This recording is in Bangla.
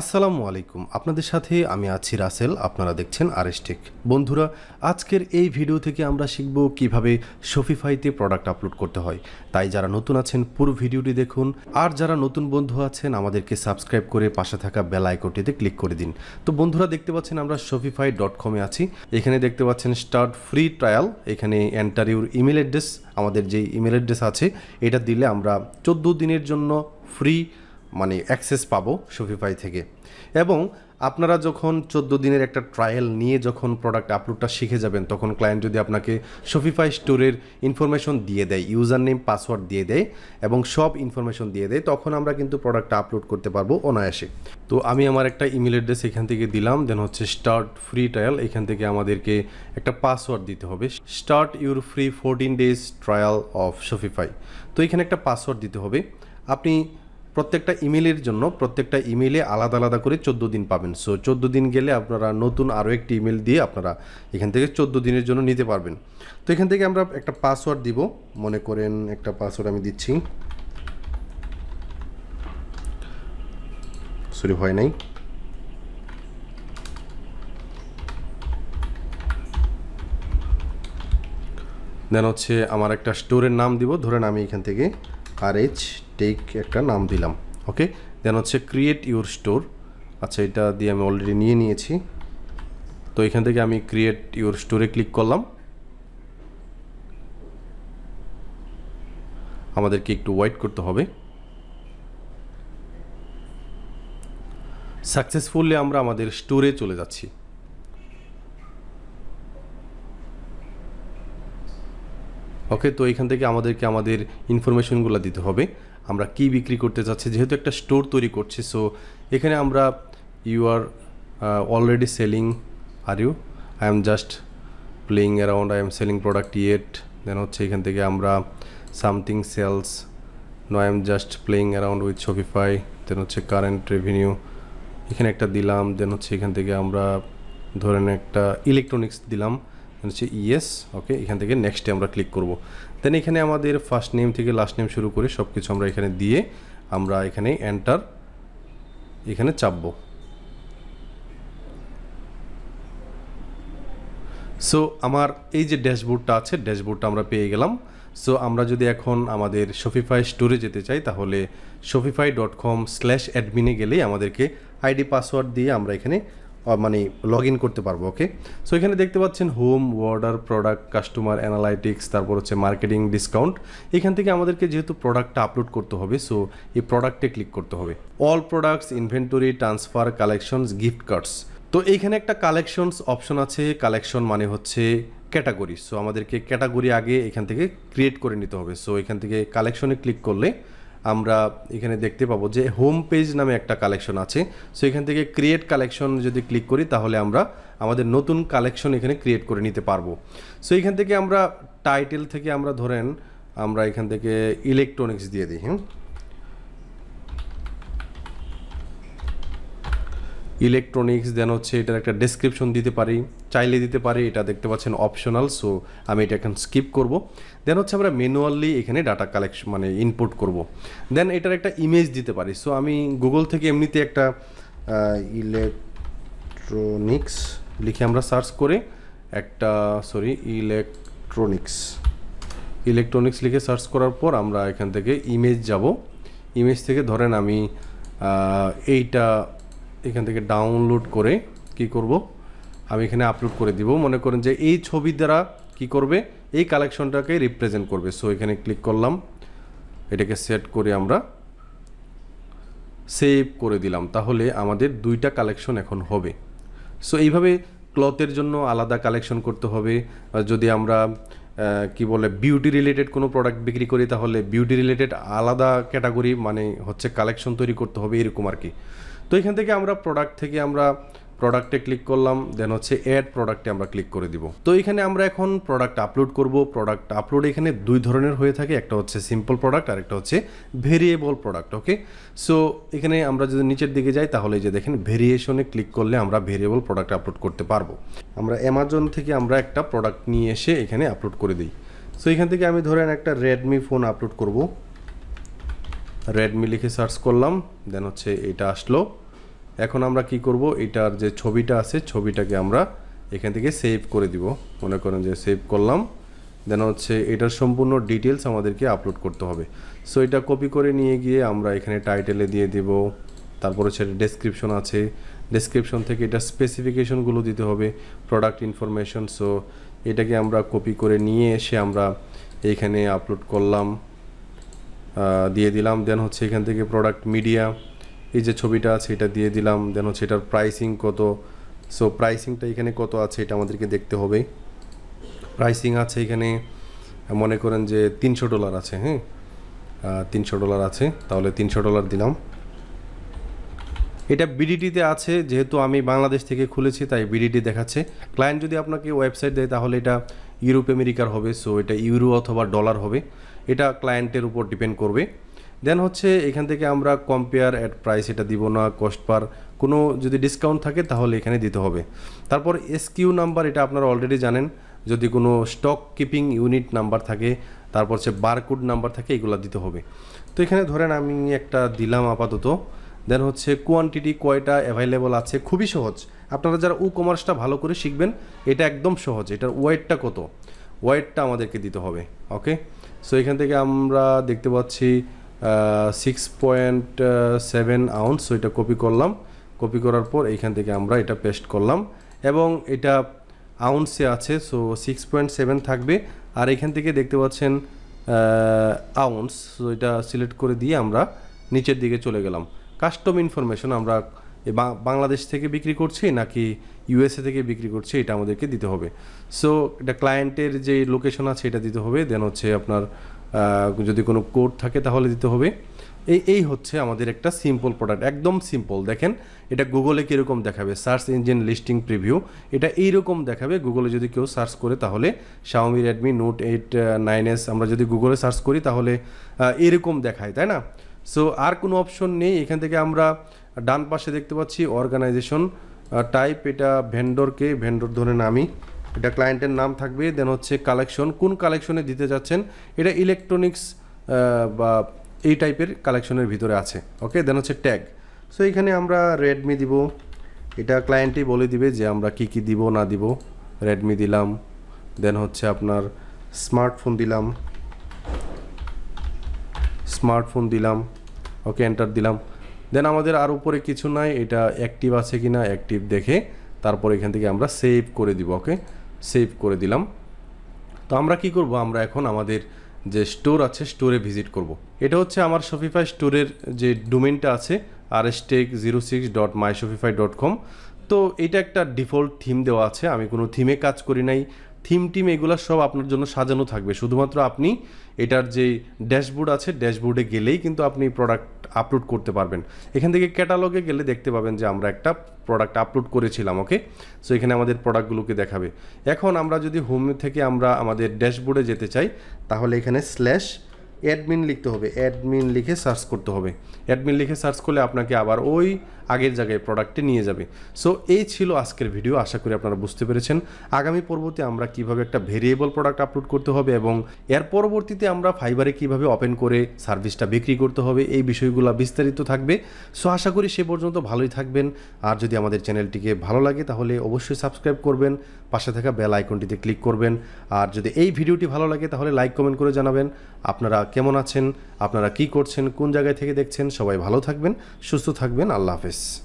আসসালামু আলাইকুম আপনাদের সাথে আমি আছি রাসেল আপনারা দেখছেন আরেস্টেক বন্ধুরা আজকের এই ভিডিও থেকে আমরা শিখব কিভাবে শফিফাইতে প্রোডাক্ট আপলোড করতে হয় তাই যারা নতুন আছেন পুরো ভিডিওটি দেখুন আর যারা নতুন বন্ধু আছেন আমাদেরকে সাবস্ক্রাইব করে পাশে থাকা বেল আইকনটিতে ক্লিক করে দিন তো বন্ধুরা দেখতে পাচ্ছেন আমরা শফিফাই ডট কমে আছি এখানে দেখতে পাচ্ছেন স্টার্ট ফ্রি ট্রায়াল এখানে এন্টার ইউর ইমেল অ্যাড্রেস আমাদের যে ইমেল অ্যাড্রেস আছে এটা দিলে আমরা চোদ্দো দিনের জন্য ফ্রি মানে অ্যাক্সেস পাবো শপিফাই থেকে এবং আপনারা যখন চোদ্দ দিনের একটা ট্রায়াল নিয়ে যখন প্রোডাক্ট আপলোডটা শিখে যাবেন তখন ক্লায়েন্ট যদি আপনাকে শপিফাই স্টোরের ইনফরমেশন দিয়ে দেয় ইউজার নেম পাসওয়ার্ড দিয়ে দেয় এবং সব ইনফরমেশন দিয়ে দেয় তখন আমরা কিন্তু প্রোডাক্টটা আপলোড করতে পারবো অনায়াসে তো আমি আমার একটা ইমেল অ্যাড্রেস এখান থেকে দিলাম দেন হচ্ছে স্টার্ট ফ্রি ট্রায়াল এখান থেকে আমাদেরকে একটা পাসওয়ার্ড দিতে হবে start your free fourteen days trial of Shopify তো এখানে একটা পাসওয়ার্ড দিতে হবে আপনি প্রত্যেকটা ইমেলের জন্য প্রত্যেকটা ইমেলে আলাদা আলাদা করে চোদ্দ দিন পাবেন সো চোদ্দ দিন গেলে আপনারা নতুন আরও একটি ইমেল দিয়ে আপনারা এখান থেকে চোদ্দ দিনের জন্য নিতে পারবেন তো এখান থেকে আমরা একটা পাসওয়ার্ড দিব মনে করেন একটা পাসওয়ার্ড আমি দিচ্ছি সরি হয় নাই দেন হচ্ছে আমার একটা স্টোরের নাম দিব ধরেন আমি এখান থেকে আর এইচ টেক একটা নাম দিলাম ওকে দেন হচ্ছে ক্রিয়েট ইউর স্টোর আচ্ছা এটা দিয়ে আমি অলরেডি নিয়ে নিয়েছি তো এখান থেকে আমি ক্রিয়েট ইউর স্টোরে ক্লিক করলাম আমাদেরকে একটু ওয়েট করতে হবে সাকসেসফুললি আমরা আমাদের স্টোরে চলে যাচ্ছি ওকে তো এখান থেকে আমাদেরকে আমাদের ইনফরমেশনগুলো দিতে হবে আমরা কি বিক্রি করতে চাচ্ছি যেহেতু একটা স্টোর তৈরি করছি সো এখানে আমরা you are already selling are you I'm just playing around I'm selling product yet then হচ্ছে এখান থেকে আমরা something sales no I'm just playing around with Shopify then হচ্ছে কারেন্ট রেভিনিউ এখানে একটা দিলাম দেন হচ্ছে এখান থেকে আমরা ধরেন একটা ইলেকট্রনিক্স দিলাম এখানে হচ্ছে ইয়েস ওকে এখান থেকে নেক্সটে আমরা ক্লিক করব দেন এখানে আমাদের ফার্স্ট নেম থেকে লাস্ট নেম শুরু করে সব কিছু আমরা এখানে দিয়ে আমরা এখানে এন্টার এখানে চাপব সো আমার এই যে ড্যাশবোর্ডটা আছে ড্যাশবোর্ডটা আমরা পেয়ে গেলাম সো আমরা যদি এখন আমাদের শপিফাই স্টোরে যেতে চাই তাহলে শপিফাই ডট কম স্ল্যাশ অ্যাডমিনে গেলেই আমাদেরকে আইডি পাসওয়ার্ড দিয়ে আমরা এখানে মানে লগ ইন করতে পারবো ওকে সো এখানে দেখতে পাচ্ছেন home order product customer analytics তারপর হচ্ছে মার্কেটিং ডিসকাউন্ট এখান থেকে আমাদেরকে যেহেতু প্রোডাক্টটা আপলোড করতে হবে সো এই প্রোডাক্টে ক্লিক করতে হবে all products inventory transfer collections gift cards তো এইখানে একটা কালেকশনস অপশন আছে কালেকশন মানে হচ্ছে ক্যাটাগরি সো আমাদেরকে ক্যাটাগরি আগে এখান থেকে ক্রিয়েট করে নিতে হবে সো এখান থেকে কালেকশনে ক্লিক করলে আমরা এখানে দেখতে পাবো যে হোম পেজ নামে একটা কালেকশন আছে সো এখান থেকে ক্রিয়েট কালেকশন যদি ক্লিক করি তাহলে আমরা আমাদের নতুন কালেকশন এখানে ক্রিয়েট করে নিতে পারবো সো এখান থেকে আমরা টাইটেল থেকে আমরা ধরেন আমরা এখান থেকে ইলেকট্রনিক্স দিয়ে দিই হ্যাঁ ইলেকট্রনিক্স দেন হচ্ছে এটার একটা ডেসক্রিপশন দিতে পারি চাইলে দিতে পারি এটা দেখতে পাচ্ছেন অপশনাল সো আমি এটা এখন স্কিপ করব দেন হচ্ছে আমরা ম্যানুয়ালি এখানে ডাটা কালেকশন মানে ইনপুট করব দেন এটার একটা ইমেজ দিতে পারি সো আমি গুগল থেকে এমনিতে একটা ইলেকট্রনিক্স লিখে আমরা সার্চ করে একটা সরি ইলেকট্রনিক্স ইলেকট্রনিক্স লিখে সার্চ করার পর আমরা এখান থেকে ইমেজ যাব ইমেজ থেকে ধরেন আমি এইটা এখান থেকে ডাউনলোড করে কি করব আমি এখানে আপলোড করে দিব মনে করেন যে এই ছবি দ্বারা কি করবে এই কালেকশনটাকে রিপ্রেজেন্ট করবে সো এখানে ক্লিক করলাম এটাকে সেট করে আমরা সেভ করে দিলাম তাহলে আমাদের দুইটা কালেকশন এখন হবে সো এইভাবে ক্লথের জন্য আলাদা কালেকশন করতে হবে যদি আমরা কি বলে বিউটি রিলেটেড কোনো প্রোডাক্ট বিক্রি করি তাহলে বিউটি রিলেটেড আলাদা ক্যাটাগরি মানে হচ্ছে কালেকশন তৈরি করতে হবে এরকম আর কি তো এখান থেকে আমরা প্রোডাক্ট থেকে আমরা প্রোডাক্টে ক্লিক করলাম দেন হচ্ছে অ্যাড প্রোডাক্টে আমরা ক্লিক করে দিব তো এখানে আমরা এখন প্রোডাক্ট আপলোড করব প্রোডাক্ট আপলোড এখানে দুই ধরনের হয়ে থাকে একটা হচ্ছে সিম্পল প্রোডাক্ট আর একটা হচ্ছে ভেরিয়েবল প্রোডাক্ট ওকে সো এখানে আমরা যদি নিচের দিকে যাই তাহলে যে দেখেন ভেরিয়েশনে ক্লিক করলে আমরা ভেরিয়েবল প্রোডাক্ট আপলোড করতে পারবো আমরা অ্যামাজন থেকে আমরা একটা প্রোডাক্ট নিয়ে এসে এখানে আপলোড করে দিই সো এখান থেকে আমি ধরেন একটা রেডমি ফোন আপলোড করব রেডমি লিখে সার্চ করলাম দেন হচ্ছে এটা আসলো এখন আমরা কি করব এটার যে ছবিটা আছে ছবিটাকে আমরা এখান থেকে সেভ করে দিব মনে করেন যে সেভ করলাম দেন হচ্ছে এটার সম্পূর্ণ ডিটেলস আমাদেরকে আপলোড করতে হবে সো এটা কপি করে নিয়ে গিয়ে আমরা এখানে টাইটেলে দিয়ে দেব তারপর হচ্ছে ডেসক্রিপশন আছে ডেসক্রিপশন থেকে এটা স্পেসিফিকেশনগুলো দিতে হবে প্রোডাক্ট ইনফরমেশন সো এটাকে আমরা কপি করে নিয়ে এসে আমরা এইখানে আপলোড করলাম দিয়ে দিলাম দেন হচ্ছে এখান থেকে প্রোডাক্ট মিডিয়া এই যে ছবিটা আছে এটা দিয়ে দিলাম দেন হচ্ছে এটার প্রাইসিং কত সো প্রাইসিংটা এখানে কত আছে এটা আমাদেরকে দেখতে হবে প্রাইসিং আছে এখানে মনে করেন যে তিনশো ডলার আছে হ্যাঁ তিনশো ডলার আছে তাহলে তিনশো ডলার দিলাম এটা বিডিটিতে আছে যেহেতু আমি বাংলাদেশ থেকে খুলেছি তাই বিডিটি দেখাচ্ছে ক্লায়েন্ট যদি আপনাকে ওয়েবসাইট দেয় তাহলে এটা ইউরোপ আমেরিকার হবে সো এটা ইউরো অথবা ডলার হবে এটা ক্লায়েন্টের উপর ডিপেন্ড করবে দেন হচ্ছে এখান থেকে আমরা কম্পেয়ার অ্যাট প্রাইস এটা দিব না কস্ট পার কোনো যদি ডিসকাউন্ট থাকে তাহলে এখানে দিতে হবে তারপর এসকিউ নাম্বার এটা আপনারা অলরেডি জানেন যদি কোনো স্টক কিপিং ইউনিট নাম্বার থাকে তারপর হচ্ছে বারকোড নাম্বার থাকে এগুলো দিতে হবে তো এখানে ধরেন আমি একটা দিলাম আপাতত দেন হচ্ছে কোয়ান্টিটি কয়টা অ্যাভাইলেবল আছে খুবই সহজ আপনারা যারা উ কমার্সটা ভালো করে শিখবেন এটা একদম সহজ এটার ওয়েটটা কত ওয়েটটা আমাদেরকে দিতে হবে ওকে সো এখান থেকে আমরা দেখতে পাচ্ছি সিক্স পয়েন্ট সেভেন আউন্স এটা কপি করলাম কপি করার পর এইখান থেকে আমরা এটা পেস্ট করলাম এবং এটা আউন্সে আছে সো সিক্স পয়েন্ট সেভেন থাকবে আর এখান থেকে দেখতে পাচ্ছেন আউন্স সো এটা সিলেক্ট করে দিয়ে আমরা নিচের দিকে চলে গেলাম কাস্টম ইনফরমেশন আমরা বাংলাদেশ থেকে বিক্রি করছি নাকি ইউএসএ থেকে বিক্রি করছি এটা আমাদেরকে দিতে হবে সো এটা ক্লায়েন্টের যে লোকেশন আছে এটা দিতে হবে দেন হচ্ছে আপনার যদি কোনো কোড থাকে তাহলে দিতে হবে এই এই হচ্ছে আমাদের একটা সিম্পল প্রোডাক্ট একদম সিম্পল দেখেন এটা গুগলে কীরকম দেখাবে সার্চ ইঞ্জিন লিস্টিং প্রিভিউ এটা এইরকম দেখাবে গুগলে যদি কেউ সার্চ করে তাহলে Xiaomi Redmi note eight nine S আমরা যদি গুগলে সার্চ করি তাহলে এরকম দেখায় তাই না সো আর কোনো অপশন নেই এখান থেকে আমরা ডান পাশে দেখতে পাচ্ছি অর্গানাইজেশন টাইপ এটা ভেন্ডরকে ভেন্ডর ধরে নামি এটা ক্লায়েন্টের নাম থাকবে দেন হচ্ছে কালেকশন কোন কালেকশনে দিতে যাচ্ছেন এটা ইলেকট্রনিক্স বা এই টাইপের কালেকশনের ভিতরে আছে ওকে দেন হচ্ছে ট্যাগ সো এখানে আমরা রেডমি দিব এটা ক্লায়েন্টই বলে দিবে যে আমরা কি কি দিব না দিব রেডমি দিলাম দেন হচ্ছে আপনার স্মার্টফোন দিলাম স্মার্টফোন দিলাম ওকে এন্টার দিলাম দেন আমাদের আর উপরে কিছু নাই এটা অ্যাক্টিভ আছে কি না অ্যাক্টিভ দেখে তারপর এখান থেকে আমরা সেভ করে দিব ওকে সেভ করে দিলাম তো আমরা কি করব আমরা এখন আমাদের যে স্টোর আছে স্টোরে ভিজিট করব। এটা হচ্ছে আমার শপিফাই স্টোরের যে ডোমেনটা আছে আর S tech zero six dot my Shopify dot com তো এটা একটা ডিফল্ট থিম দেওয়া আছে আমি কোনো থিমে কাজ করি নাই থিম টিম এগুলো সব আপনার জন্য সাজানো থাকবে শুধুমাত্র আপনি এটার যে ড্যাশবোর্ড আছে ড্যাশবোর্ডে গেলেই কিন্তু আপনি প্রোডাক্ট আপলোড করতে পারবেন এখান থেকে ক্যাটালগে গেলে দেখতে পাবেন যে আমরা একটা প্রোডাক্ট আপলোড করেছিলাম ওকে সো এখানে আমাদের প্রোডাক্টগুলোকে দেখাবে এখন আমরা যদি হোম থেকে আমরা আমাদের ড্যাশবোর্ডে যেতে চাই তাহলে এখানে স্ল্যাশ অ্যাডমিন লিখতে হবে অ্যাডমিন লিখে সার্চ করতে হবে অ্যাডমিন লিখে সার্চ করলে আপনাকে আবার ওই আগের জায়গায় প্রোডাক্টে নিয়ে যাবে সো এই ছিল আজকের ভিডিও আশা করি আপনারা বুঝতে পেরেছেন আগামী পর্বতে আমরা কিভাবে একটা ভেরিয়েবল প্রোডাক্ট আপলোড করতে হবে এবং এর পরবর্তীতে আমরা ফাইবারে কিভাবে ওপেন করে সার্ভিসটা বিক্রি করতে হবে এই বিষয়গুলো বিস্তারিত থাকবে সো আশা করি সে পর্যন্ত ভালোই থাকবেন আর যদি আমাদের চ্যানেলটিকে ভালো লাগে তাহলে অবশ্যই সাবস্ক্রাইব করবেন পাশে থাকা বেল আইকনটিতে ক্লিক করবেন আর যদি এই ভিডিওটি ভালো লাগে তাহলে লাইক কমেন্ট করে জানাবেন আপনারা কেমন আছেন আপনারা কি করছেন কোন জায়গায় থেকে দেখছেন সবাই ভালো থাকবেন সুস্থ থাকবেন আল্লাহ হাফেজ Yes.